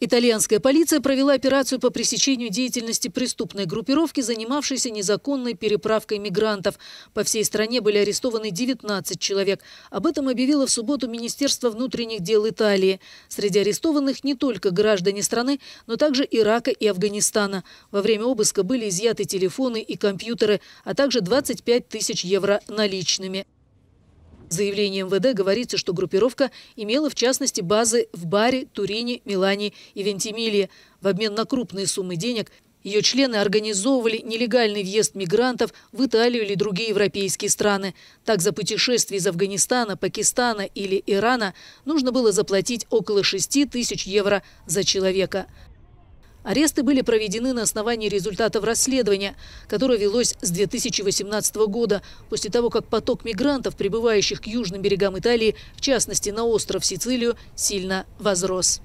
Итальянская полиция провела операцию по пресечению деятельности преступной группировки, занимавшейся незаконной переправкой мигрантов. По всей стране были арестованы 19 человек. Об этом объявило в субботу Министерство внутренних дел Италии. Среди арестованных не только граждане страны, но также Ирака и Афганистана. Во время обыска были изъяты телефоны и компьютеры, а также 25 тысяч евро наличными заявлении МВД говорится, что группировка имела в частности базы в Баре, Турине, Милане и Вентимилии. В обмен на крупные суммы денег ее члены организовывали нелегальный въезд мигрантов в Италию или другие европейские страны. Так, за путешествие из Афганистана, Пакистана или Ирана нужно было заплатить около 6 тысяч евро за человека. Аресты были проведены на основании результатов расследования, которое велось с 2018 года, после того, как поток мигрантов, прибывающих к южным берегам Италии, в частности на остров Сицилию, сильно возрос.